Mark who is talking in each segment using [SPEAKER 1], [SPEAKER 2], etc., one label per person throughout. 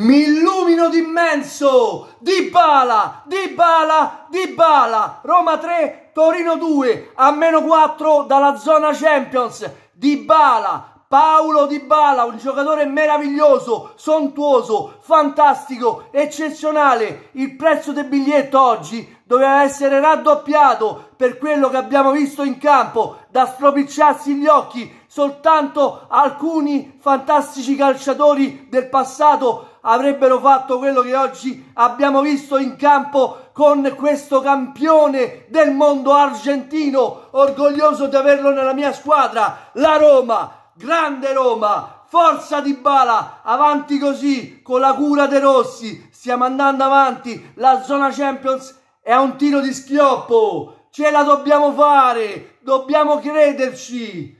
[SPEAKER 1] Mi illumino d'immenso! Di bala! Di bala! Di bala! Roma 3, Torino 2, a meno 4 dalla zona Champions. Di bala! Paolo Di Bala, un giocatore meraviglioso, sontuoso, fantastico, eccezionale. Il prezzo del biglietto oggi doveva essere raddoppiato per quello che abbiamo visto in campo, da stropicciarsi gli occhi. Soltanto alcuni fantastici calciatori del passato avrebbero fatto quello che oggi abbiamo visto in campo con questo campione del mondo argentino, orgoglioso di averlo nella mia squadra, la Roma, grande Roma, forza di Bala, avanti così, con la cura dei Rossi, stiamo andando avanti, la zona Champions è un tiro di schioppo, ce la dobbiamo fare, dobbiamo crederci.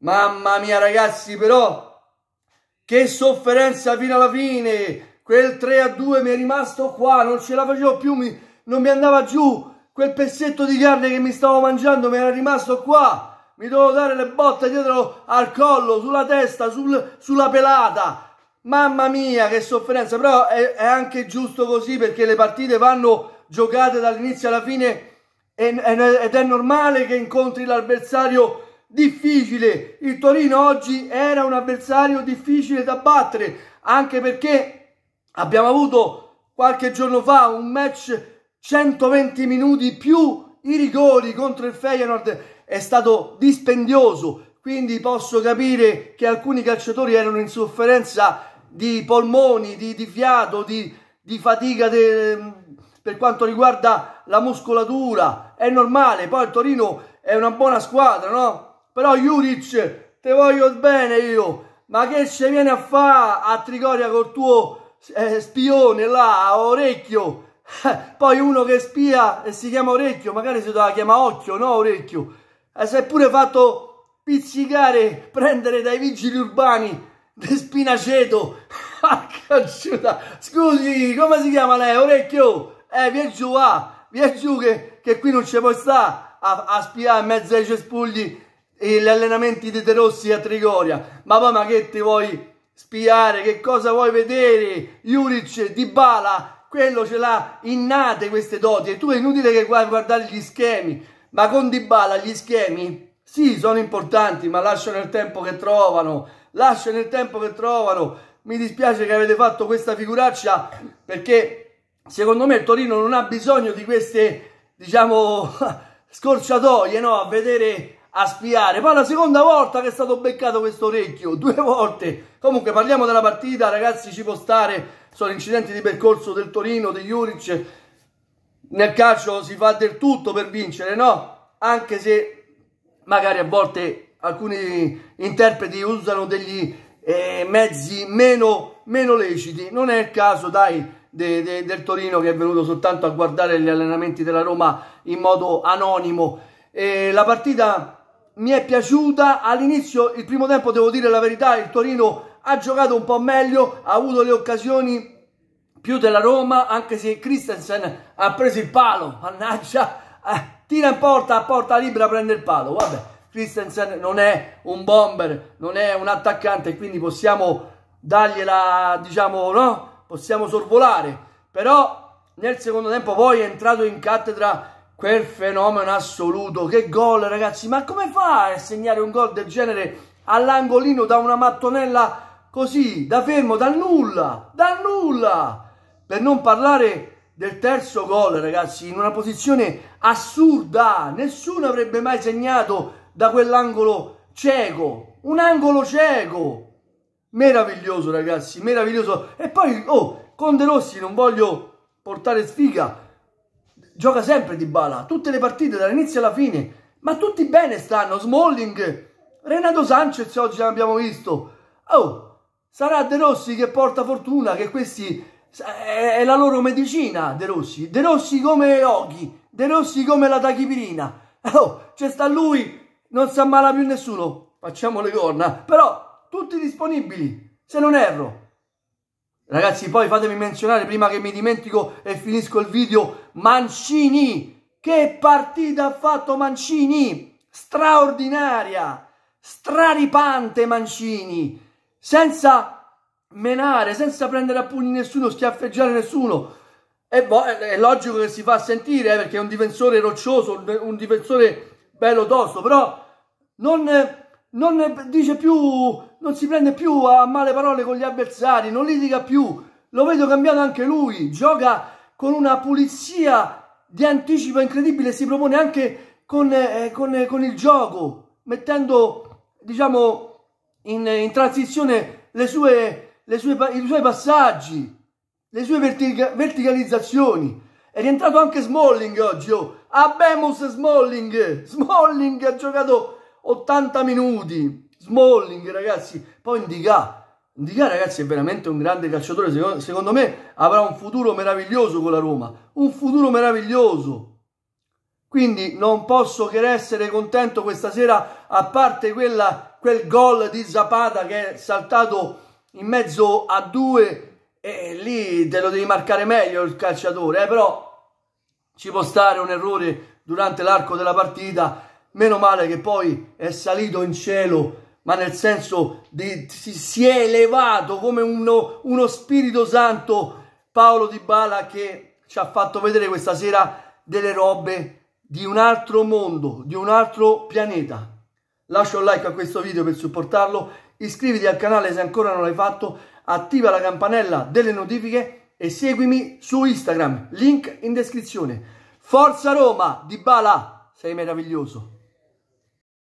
[SPEAKER 1] Mamma mia ragazzi però che sofferenza fino alla fine! Quel 3 a 2 mi è rimasto qua, non ce la facevo più, mi, non mi andava giù. Quel pezzetto di carne che mi stavo mangiando mi era rimasto qua. Mi dovevo dare le botte dietro al collo, sulla testa, sul, sulla pelata. Mamma mia, che sofferenza! Però è, è anche giusto così perché le partite vanno giocate dall'inizio alla fine ed è normale che incontri l'avversario difficile. Il Torino oggi era un avversario difficile da battere, anche perché abbiamo avuto qualche giorno fa un match 120 minuti più i rigori contro il Feyenoord è stato dispendioso, quindi posso capire che alcuni calciatori erano in sofferenza di polmoni, di, di fiato, di, di fatica de, per quanto riguarda la muscolatura. È normale, poi il Torino è una buona squadra, no? Però Juric, te voglio bene io. Ma che ci viene a fare a Trigoria col tuo eh, spione là, a orecchio? Eh, poi uno che spia e si chiama orecchio, magari si chiama occhio, no orecchio. E eh, si è pure fatto pizzicare, prendere dai vigili urbani di Spinaceto. Ah, Scusi, come si chiama lei? Orecchio? Eh, vieni giù, ah, vieni giù che, che qui non ci puoi stare a, a spiare in mezzo ai cespugli e gli allenamenti di De Rossi a Trigoria. Ma poi ma che ti vuoi spiare? Che cosa vuoi vedere? Juric, Dybala, quello ce l'ha innate queste doti. E tu è inutile che guardi guardare gli schemi. Ma con Dybala gli schemi, sì, sono importanti, ma lasciano il tempo che trovano. Lasciano il tempo che trovano. Mi dispiace che avete fatto questa figuraccia perché secondo me il Torino non ha bisogno di queste, diciamo, scorciatoie, no? A vedere a spiare. Poi la seconda volta che è stato beccato questo orecchio, due volte. Comunque parliamo della partita, ragazzi, ci può stare. Sono incidenti di percorso del Torino, di Juric. Nel calcio si fa del tutto per vincere, no? Anche se magari a volte alcuni interpreti usano degli eh, mezzi meno, meno leciti. Non è il caso, dai, de, de, del Torino che è venuto soltanto a guardare gli allenamenti della Roma in modo anonimo. E la partita mi è piaciuta. All'inizio, il primo tempo, devo dire la verità, il Torino ha giocato un po' meglio, ha avuto le occasioni più della Roma, anche se Christensen ha preso il palo, mannaggia, eh, tira in porta, a porta libera prende il palo, vabbè, Christensen non è un bomber, non è un attaccante, quindi possiamo dargliela, diciamo, no? Possiamo sorvolare, però nel secondo tempo poi è entrato in cattedra quel fenomeno assoluto. Che gol, ragazzi! Ma come fa a segnare un gol del genere all'angolino da una mattonella così, da fermo, dal nulla, dal nulla! Per non parlare del terzo gol, ragazzi, in una posizione assurda. Nessuno avrebbe mai segnato da quell'angolo cieco. Un angolo cieco! Meraviglioso, ragazzi, meraviglioso. E poi, oh, con De Rossi non voglio portare sfiga, gioca sempre di bala, tutte le partite dall'inizio alla fine, ma tutti bene stanno, Smalling, Renato Sanchez oggi l'abbiamo visto, oh, sarà De Rossi che porta fortuna, che questi eh, è, la loro medicina, De Rossi, De Rossi come Oghi, De Rossi come la tachipirina, oh, c'è sta lui, non si ammala più nessuno, facciamo le corna, però tutti disponibili, se non erro. Ragazzi, poi fatemi menzionare prima che mi dimentico e finisco il video Mancini. Che partita ha fatto Mancini? Straordinaria, straripante Mancini, senza menare, senza prendere a pugni nessuno, schiaffeggiare nessuno. E eh, è logico che si fa sentire eh, perché è un difensore roccioso, un, un difensore bello tosto, però non eh, non, ne, più, non si prende più a male parole con gli avversari, non litiga più. Lo vedo cambiato anche lui, gioca con una pulizia di anticipo incredibile, si propone anche con, eh, con, eh, con il gioco, mettendo diciamo in, in transizione le sue, le sue, i suoi passaggi, le sue vertica, verticalizzazioni. È rientrato anche Smalling oggi, oh. Abemus Smalling, Smalling ha giocato 80 minuti. Smalling, ragazzi. Poi Indica. Indica, ragazzi, è veramente un grande calciatore. Secondo, secondo me avrà un futuro meraviglioso con la Roma. Un futuro meraviglioso. Quindi non posso che essere contento questa sera, a parte quella, quel gol di Zapata che è saltato in mezzo a due e lì te lo devi marcare meglio il calciatore, eh? però ci può stare un errore durante l'arco della partita Meno male che poi è salito in cielo, ma nel senso di, si, si è elevato come uno, uno Spirito Santo Paolo Di Bala che ci ha fatto vedere questa sera delle robe di un altro mondo, di un altro pianeta. Lascia un like a questo video per supportarlo, iscriviti al canale se ancora non l'hai fatto, attiva la campanella delle notifiche e seguimi su Instagram, link in descrizione. Forza Roma, Di Bala, sei meraviglioso.